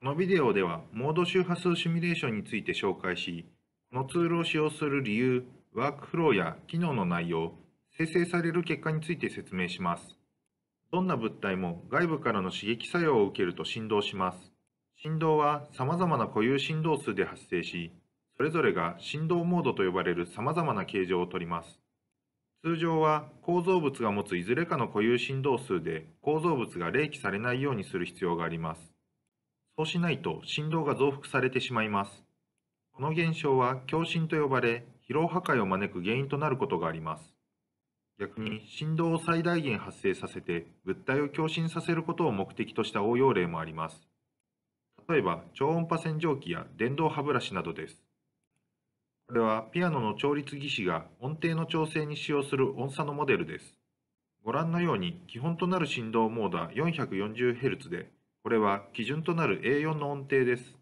このビデオではモード周波数シミュレーションについて紹介し、このツールを使用する理由、ワークフローや機能の内容、生成される結果について説明します。どんな物体も外部からの刺激作用を受けると振動します。振動は様々な固有振動数で発生し、それぞれが振動モードと呼ばれる様々な形状をとります。通常は構造物が持ついずれかの固有振動数で構造物が冷気されないようにする必要があります。そうしないと振動が増幅されてしまいます。この現象は共振と呼ばれ、疲労破壊を招く原因となることがあります。逆に振動を最大限発生させて物体を共振させることを目的とした応用例もあります。例えば超音波洗浄機や電動歯ブラシなどです。これはピアノの調律技師が音程の調整に使用する音差のモデルです。ご覧のように基本となる振動モードは 440Hz でこれは基準となる A4 の音程です。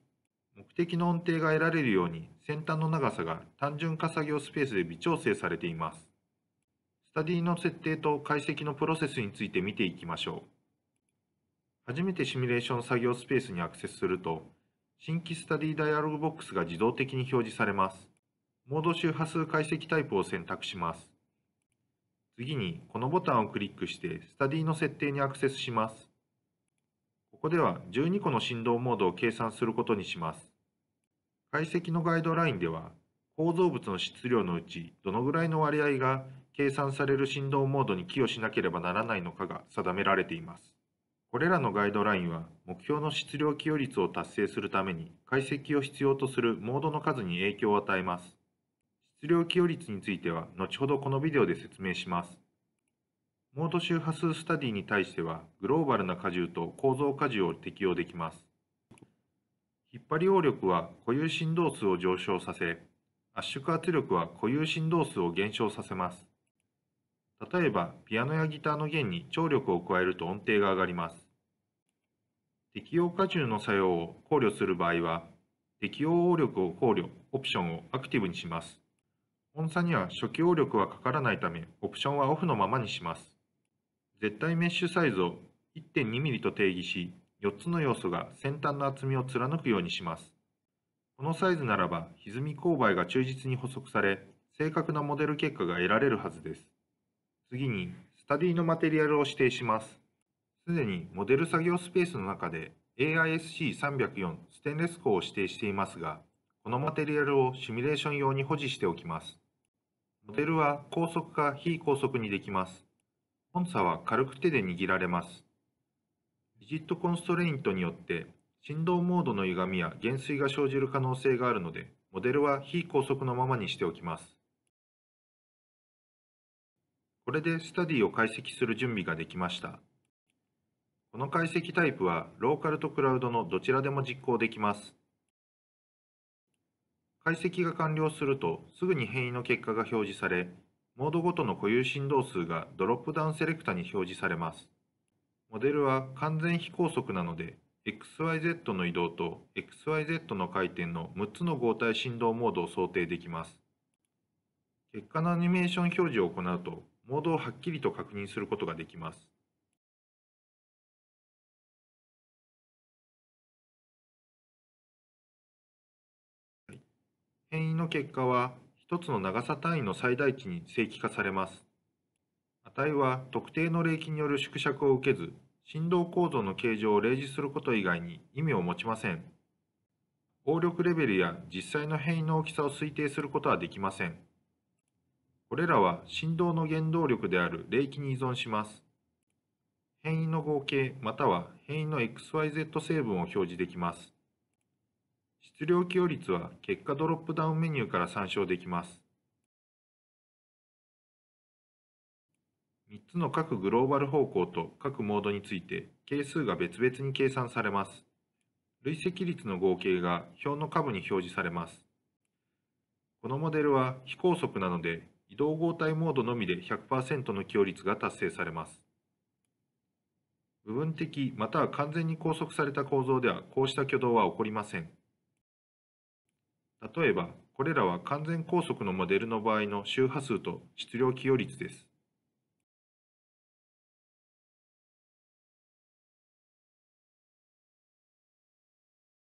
目的の音程が得られるように先端の長さが単純化作業スペースで微調整されています。スタディの設定と解析のプロセスについて見ていきましょう。初めてシミュレーション作業スペースにアクセスすると、新規スタディダイアログボックスが自動的に表示されます。モード周波数解析タイプを選択します。次に、このボタンをクリックして、スタディの設定にアクセスします。ここでは12個の振動モードを計算することにします。解析のガイドラインでは、構造物の質量のうちどのぐらいの割合が計算される振動モードに寄与しなければならないのかが定められています。これらのガイドラインは目標の質量寄与率を達成するために解析を必要とするモードの数に影響を与えます。質量寄与率については後ほどこのビデオで説明します。モード周波数スタディに対しては、グローバルな荷重と構造荷重を適用できます。引っ張り応力は固有振動数を上昇させ、圧縮圧力は固有振動数を減少させます。例えば、ピアノやギターの弦に張力を加えると音程が上がります。適用荷重の作用を考慮する場合は、適用応力を考慮、オプションをアクティブにします。音差には初期応力はかからないため、オプションはオフのままにします。絶対メッシュサイズを 1.2mm と定義し、4つの要素が先端の厚みを貫くようにします。このサイズならば、歪み勾配が忠実に補足され、正確なモデル結果が得られるはずです。次に、スタディのマテリアルを指定します。すでにモデル作業スペースの中で AISC304 ステンレス鋼を指定していますが、このマテリアルをシミュレーション用に保持しておきます。モデルは高速か非高速にできます。本差は軽く手で握られます。リジットコンストレイントによって振動モードの歪みや減衰が生じる可能性があるので、モデルは非高速のままにしておきます。これでスタディを解析する準備ができました。この解析タイプはローカルとクラウドのどちらでも実行できます。解析が完了するとすぐに変異の結果が表示され、モードごとの固有振動数がドロップダウンセレクタに表示されます。モデルは完全非高速なので、XYZ の移動と XYZ の回転の6つの合体振動モードを想定できます。結果のアニメーション表示を行うと、モードをはっきりと確認することができます。変異の結果は1つの長さ単位の最大値に正規化されます。値は特定の霊気による縮尺を受けず、振動構造の形状を例示すること以外に意味を持ちません。応力レベルや実際の変異の大きさを推定することはできません。これらは振動の原動力である霊気に依存します。変異の合計または変異の XYZ 成分を表示できます。質量寄与率は結果ドロップダウンメニューから参照できます。3つの各グローバル方向と各モードについて係数が別々に計算されます。累積率の合計が表の下部に表示されます。このモデルは非高速なので移動合体モードのみで100%の寄与率が達成されます。部分的または完全に拘束された構造ではこうした挙動は起こりません。例えば、これらは完全高速のモデルの場合の周波数と質量寄与率です。